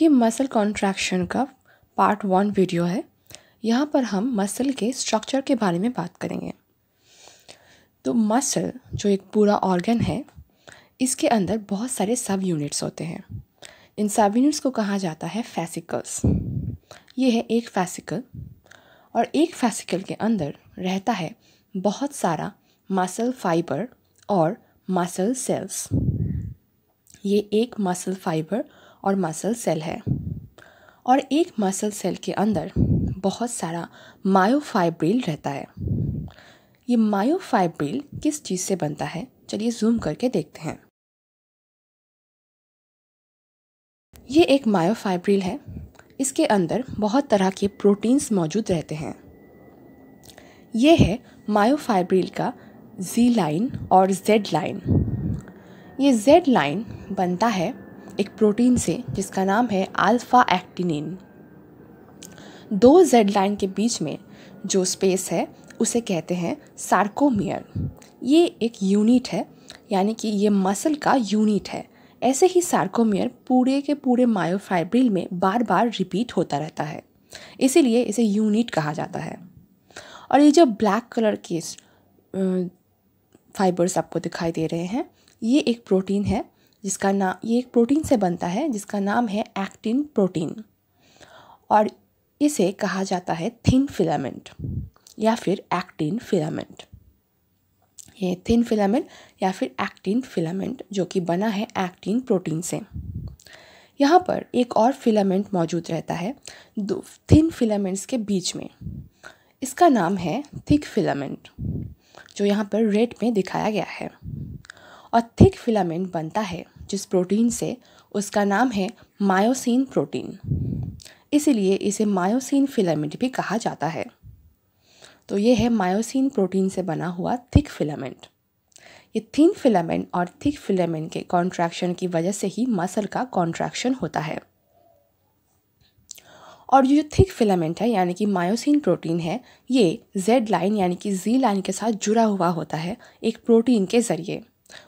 ये muscle contraction का part one video है यहाँ पर हम मसल के स्ट्रक्चर के बारे में बात करेंगे तो मसल जो एक पूरा ऑर्गन है इसके अंदर बहुत सारे सब यूनिट्स होते हैं इन सब यूनिट्स को कहा जाता है फैसिकल्स ये है एक फैसिकल और एक फैसिकल के अंदर रहता है बहुत सारा मसल फाइबर और मसल सेल्स ये एक मसल फाइबर और मसल सेल है और एक मसल सेल के अंदर बहुत सारा मायोफाइब्रिल रहता है ये मायोफाइब्रिल किस चीज़ से बनता है चलिए जूम करके देखते हैं ये एक मायोफाइब्रिल है इसके अंदर बहुत तरह के प्रोटीन्स मौजूद रहते हैं ये है मायोफाइब्रिल का जी लाइन और जेड लाइन ये जेड लाइन बनता है एक प्रोटीन से जिसका नाम है अल्फ़ा एक्टिनिन दो जेड लाइन के बीच में जो स्पेस है उसे कहते हैं सार्कोमियर ये एक यूनिट है यानी कि ये मसल का यूनिट है ऐसे ही सार्कोमियर पूरे के पूरे मायोफाइब्रिल में बार बार रिपीट होता रहता है इसीलिए इसे यूनिट कहा जाता है और ये जो ब्लैक कलर के फाइबर्स आपको दिखाई दे रहे हैं ये एक प्रोटीन है जिसका नाम ये एक प्रोटीन से बनता है जिसका नाम है एक्टिन प्रोटीन और इसे कहा जाता है थिन फिलामेंट या फिर एक्टिन फिलामेंट ये थिन फिलामेंट या फिर एक्टिन फिलामेंट जो कि बना है एक्टिन प्रोटीन से यहाँ पर एक और फिलामेंट मौजूद रहता है दो थिन फिलामेंट्स के बीच में इसका नाम है थिक फिलामेंट जो यहाँ पर रेड में दिखाया गया है और थिक फिलामेंट बनता है जिस प्रोटीन से उसका नाम है मायोसिन प्रोटीन इसलिए इसे मायोसिन फिलामेंट भी कहा जाता है तो ये है मायोसिन प्रोटीन से बना हुआ थिक फिलामेंट ये थिन फिलामेंट और थिक फिलामेंट के कॉन्ट्रैक्शन की वजह से ही मसल का कॉन्ट्रैक्शन होता है और जो थिक फिलामेंट है यानी कि मायोसिन प्रोटीन है ये जेड लाइन यानी कि जी लाइन के साथ जुड़ा हुआ होता है एक प्रोटीन के ज़रिए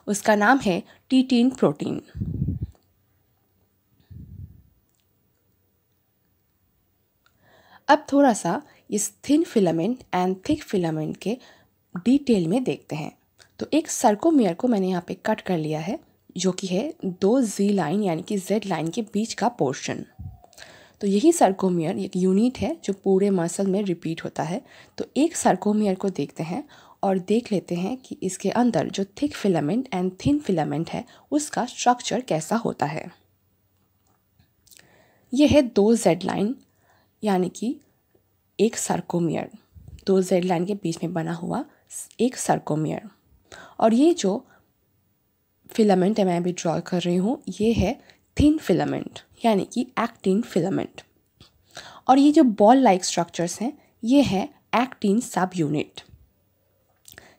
उसका नाम है टीटीन प्रोटीन अब थोड़ा सा इस thin filament and thick filament के डिटेल में देखते हैं तो एक सर्कोमियर को मैंने यहाँ पे कट कर लिया है जो कि है दो जी लाइन यानी कि जेड लाइन के बीच का पोर्शन तो यही सर्कोमियर एक यूनिट है जो पूरे मसल में रिपीट होता है तो एक सर्कोमियर को देखते हैं और देख लेते हैं कि इसके अंदर जो thick filament and thin filament है उसका स्ट्रक्चर कैसा होता है यह है दो जेड लाइन यानी कि एक सर्कोमियर दो जेड लाइन के बीच में बना हुआ एक सर्कोमियर और ये जो फिलामेंट है मैं अभी ड्रॉ कर रही हूँ ये है थिन फिलामेंट यानी कि एक्टिन फिलामेंट और ये जो बॉल लाइक स्ट्रक्चर्स हैं ये है एक्टिन सब यूनिट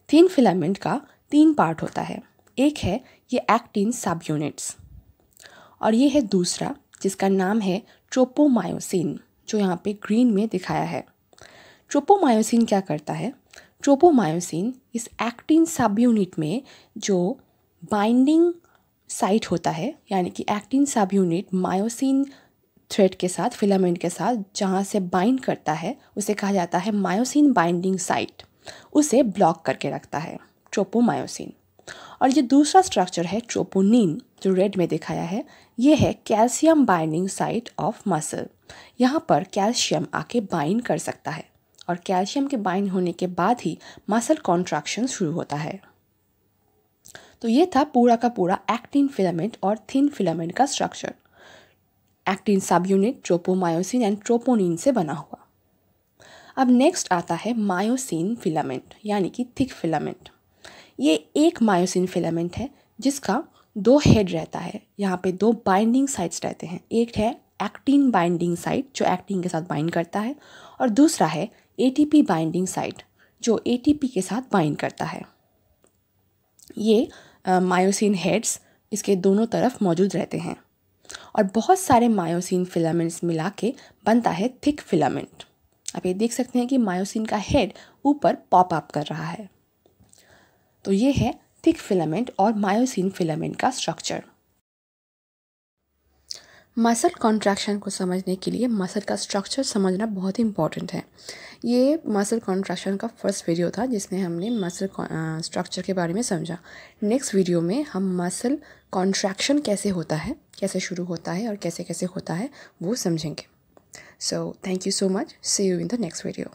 तीन फिलामेंट का तीन पार्ट होता है एक है ये एक्टिन सब यूनिट्स और ये है दूसरा जिसका नाम है ट्रोपोमायोसिन जो यहाँ पे ग्रीन में दिखाया है ट्रोपोमायोसिन क्या करता है ट्रोपोमायोसिन इस एक्टिन सब यूनिट में जो बाइंडिंग साइट होता है यानी कि एक्टिन सब यूनिट मायोसिन थ्रेड के साथ फिलामेंट के साथ जहाँ से बाइंड करता है उसे कहा जाता है मायोसिन बाइंडिंग साइट उसे ब्लॉक करके रखता है ट्रोपोमायोसिन और ये दूसरा स्ट्रक्चर है ट्रोपोनिन जो रेड में दिखाया है ये है calcium binding site of muscle यहाँ पर कैल्शियम आके बाइंड कर सकता है और कैल्शियम के बाइंड होने के बाद ही मसल कॉन्ट्रैक्शन शुरू होता है तो ये था पूरा का पूरा एक्टिन फिलामेंट और थिन फिलामेंट का structure actin subunit tropomyosin and troponin से बना हुआ अब नेक्स्ट आता है मायोसिन फिलामेंट यानी कि थिक फिलामेंट ये एक मायोसिन फिलामेंट है जिसका दो हेड रहता है यहाँ पे दो बाइंडिंग साइट्स रहते हैं एक है एक्टिन बाइंडिंग साइट जो एक्टिन के साथ बाइंड करता है और दूसरा है एटीपी बाइंडिंग साइट जो एटीपी के साथ बाइंड करता है ये मायोसिन uh, हेड्स इसके दोनों तरफ मौजूद रहते हैं और बहुत सारे मायोसिन फिलामेंट्स मिला के बनता है थिक फिलामेंट आप ये देख सकते हैं कि मायोसिन का हेड ऊपर पॉप अप कर रहा है तो ये है थिक फिलामेंट और मायोसिन फिलामेंट का स्ट्रक्चर मसल कॉन्ट्रैक्शन को समझने के लिए मसल का स्ट्रक्चर समझना बहुत ही इंपॉर्टेंट है ये मसल कॉन्ट्रैक्शन का फर्स्ट वीडियो था जिसमें हमने मसल स्ट्रक्चर के बारे में समझा नेक्स्ट वीडियो में हम मसल कॉन्ट्रैक्शन कैसे होता है कैसे शुरू होता है और कैसे कैसे होता है वो समझेंगे So thank you so much. See you in the next video.